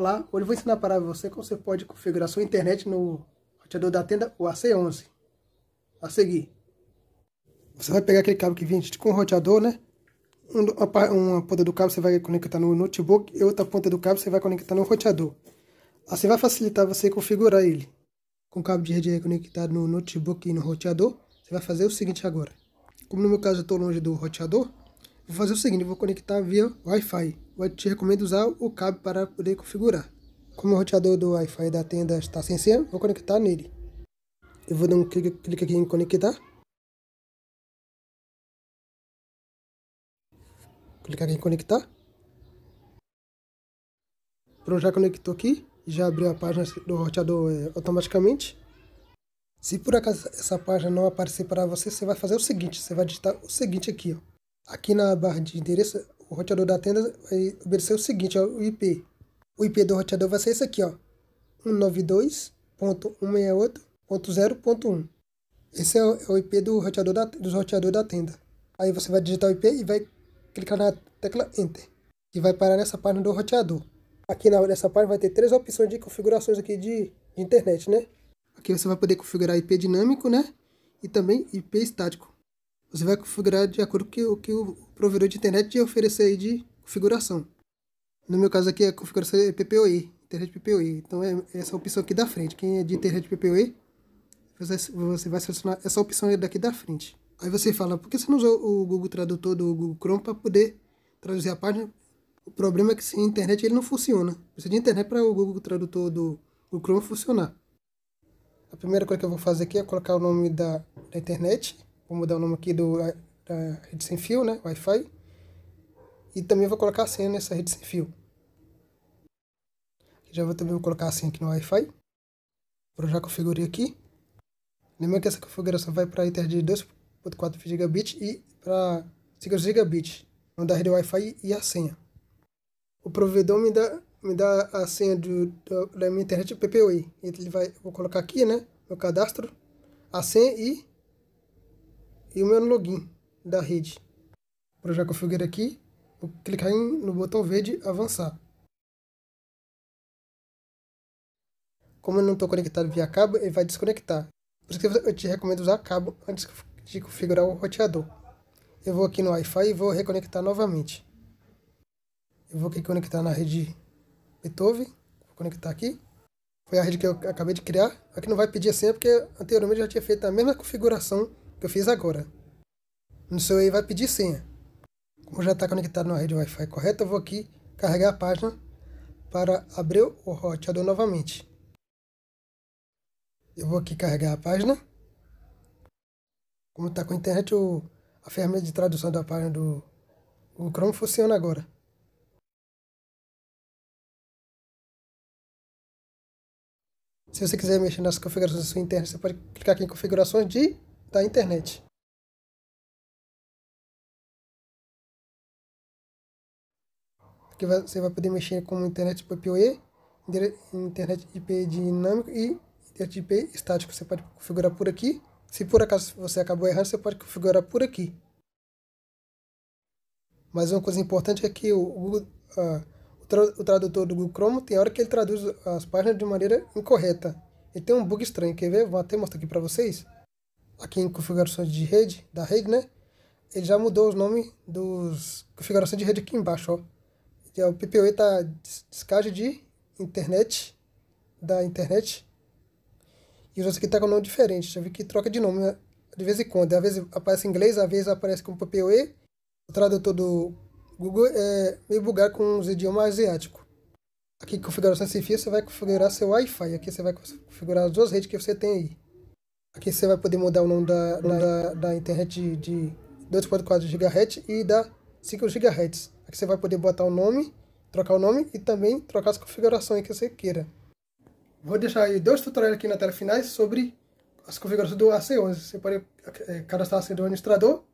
Olá, hoje vou ensinar para você como você pode configurar sua internet no roteador da tenda o AC11. A seguir, você vai pegar aquele cabo que vem com o roteador, né? Uma, uma ponta do cabo você vai conectar no notebook e outra ponta do cabo você vai conectar no roteador. Assim vai facilitar você configurar ele. Com o cabo de rede conectado no notebook e no roteador, você vai fazer o seguinte agora. Como no meu caso eu estou longe do roteador, Vou fazer o seguinte, vou conectar via Wi-Fi. Vou te recomendo usar o cabo para poder configurar. Como o roteador do Wi-Fi da tenda está sem senha, vou conectar nele. Eu vou dar um clique, clique aqui em conectar. Clicar aqui em conectar. Pronto, já conectou aqui. Já abriu a página do roteador é, automaticamente. Se por acaso essa página não aparecer para você, você vai fazer o seguinte. Você vai digitar o seguinte aqui, ó. Aqui na barra de endereço, o roteador da tenda vai obedecer o seguinte, ó, o IP. O IP do roteador vai ser esse aqui, ó, 192.168.0.1. Esse é o, é IP do roteador da, dos roteadores da tenda. Aí você vai digitar o IP e vai clicar na tecla Enter, e vai parar nessa página do roteador. Aqui na, nessa página vai ter três opções de configurações aqui de, de internet, né? Aqui você vai poder configurar IP dinâmico, né? E também IP estático você vai configurar de acordo com o que o provedor de internet te oferecer aí de configuração. No meu caso aqui, a configuração é PPOE, internet PPOE. Então, é, é essa opção aqui da frente. Quem é de internet PPOE, você, você vai selecionar essa opção daqui da frente. Aí você fala, por que você não usou o Google Tradutor do Google Chrome para poder traduzir a página? O problema é que sem internet ele não funciona. Precisa de internet para o Google Tradutor do Google Chrome funcionar. A primeira coisa que eu vou fazer aqui é colocar o nome da, da internet vou mudar o nome aqui do, eh, da rede sem fio, né, Wi-Fi, e também vou colocar a senha nessa rede sem fio. Já vou também vou colocar a senha aqui no Wi-Fi, eu já configurei aqui. Lembra que essa configuração vai para a internet de 2.4 gigabit e para 5 gigabit, não da rede Wi-Fi e a senha. O provedor me dá me dá a senha do, do, da minha internet PPUI. Então, ele vai, vou colocar aqui, né? Meu cadastro, a senha e e o meu login da rede. Para já configurar aqui, vou clicar em, no botão verde avançar. Como eu não estou conectado via cabo, ele vai desconectar. Por isso que eu te recomendo usar cabo antes de configurar o roteador. Eu vou aqui no Wi-Fi e vou reconectar novamente. Eu vou aqui conectar na rede Beethoven. Vou conectar aqui. Foi a rede que eu acabei de criar. Aqui não vai pedir a senha porque anteriormente eu já tinha feito a mesma configuração que eu fiz agora. No seu aí vai pedir senha. Como já está conectado na rede Wi-Fi correta, eu vou aqui carregar a página para abrir o roteador novamente. Eu vou aqui carregar a página. Como está com a internet, o, a ferramenta de tradução da página do o Chrome funciona agora. Se você quiser mexer nas configurações da sua internet, você pode clicar aqui em configurações de da internet que você vai poder mexer com internet IP PoE, internet IP dinâmico e internet IP estático. Você pode configurar por aqui. Se por acaso você acabou errando, você pode configurar por aqui. Mas uma coisa importante é que o, Google, uh, o, o tradutor do Google Chrome tem hora que ele traduz as páginas de maneira incorreta. Ele tem um bug estranho, quer ver? Vou até mostrar aqui para vocês aqui em configurações de rede, da rede, né? Ele já mudou os nomes dos configurações de rede aqui embaixo, ó. O PPoE tá descarga de internet, da internet. E os outros aqui tá com nome diferente. Já vi que troca de nome né? de vez em quando. Às vezes aparece em inglês, às vezes aparece o PPoE. O tradutor do Google é meio bugado com os idiomas asiáticos. Aqui configuração sem fio, você vai configurar seu Wi-Fi. Aqui você vai configurar as duas redes que você tem aí. Aqui você vai poder mudar o nome da, da, uhum. da internet de 2.4 GHz e da 5 GHz. Aqui você vai poder botar o nome, trocar o nome e também trocar as configurações que você queira. Vou deixar aí dois tutoriais aqui na tela finais sobre as configurações do AC11. Você pode é, cadastrar-se do administrador